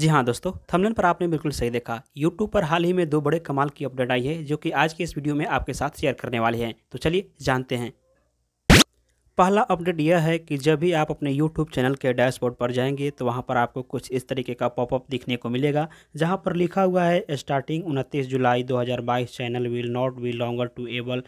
जी हाँ दोस्तों थंबनेल पर आपने बिल्कुल सही देखा यूट्यूब पर हाल ही में दो बड़े कमाल की अपडेट आई है जो कि आज के इस वीडियो में आपके साथ शेयर करने वाले हैं तो चलिए जानते हैं पहला अपडेट यह है कि जब भी आप अपने YouTube चैनल के डैशबोर्ड पर जाएंगे तो वहां पर आपको कुछ इस तरीके का पॉपअप दिखने को मिलेगा जहां पर लिखा हुआ है starting 29 July 2022 channel will not be longer to able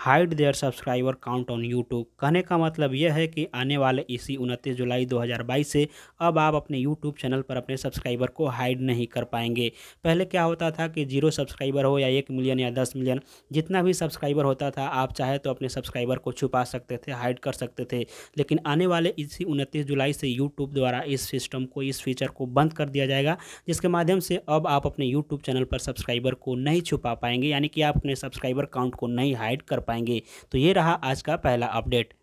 hide their subscriber count on YouTube कहने का मतलब यह है कि आने वाले इसी उनतीस जुलाई 2022 से अब आप अपने यूट्यूब चैनल पर अपने सब्सक्राइबर को हाइड नहीं कर पाएंगे पहले क्या होता था कि जीरो सब्सक्राइबर हो या एक मिलियन या दस मिलियन जितना भी सब्सक्राइबर होता था आप चाहे तो अपने सब्सक्राइबर को छुपा सकते थे हाइड कर सकते थे लेकिन आने वाले इसी उनतीस जुलाई से यूट्यूब द्वारा इस सिस्टम को इस फीचर को बंद कर दिया जाएगा जिसके माध्यम से अब आप अपने यूट्यूब चैनल पर सब्सक्राइबर को नहीं छुपा पाएंगे यानी कि आप अपने सब्सक्राइबर काउंट को नहीं हाइड कर पाएंगे तो ये रहा आज का पहला अपडेट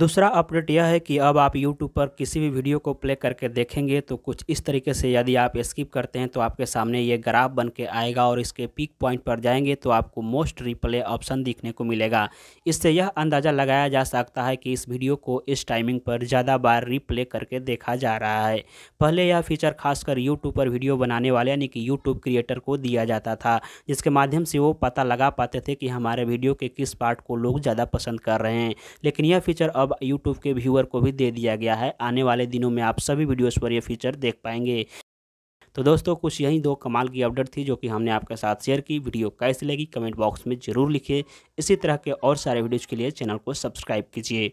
दूसरा अपडेट यह है कि अब आप YouTube पर किसी भी वीडियो को प्ले करके देखेंगे तो कुछ इस तरीके से यदि आप स्किप करते हैं तो आपके सामने ये ग्राफ बन के आएगा और इसके पीक पॉइंट पर जाएंगे तो आपको मोस्ट रिप्ले ऑप्शन दिखने को मिलेगा इससे यह अंदाज़ा लगाया जा सकता है कि इस वीडियो को इस टाइमिंग पर ज़्यादा बार रिप्ले करके देखा जा रहा है पहले यह फीचर खासकर यूट्यूब पर वीडियो बनाने वाले यानी कि यूट्यूब क्रिएटर को दिया जाता था जिसके माध्यम से वो पता लगा पाते थे कि हमारे वीडियो के किस पार्ट को लोग ज़्यादा पसंद कर रहे हैं लेकिन यह फीचर अब यूट्यूब के व्यूअर को भी दे दिया गया है आने वाले दिनों में आप सभी वीडियोज़ पर यह फीचर देख पाएंगे तो दोस्तों कुछ यही दो कमाल की अपडेट थी जो कि हमने आपके साथ शेयर की वीडियो कैसी लगी कमेंट बॉक्स में जरूर लिखिए इसी तरह के और सारे वीडियोज़ के लिए चैनल को सब्सक्राइब कीजिए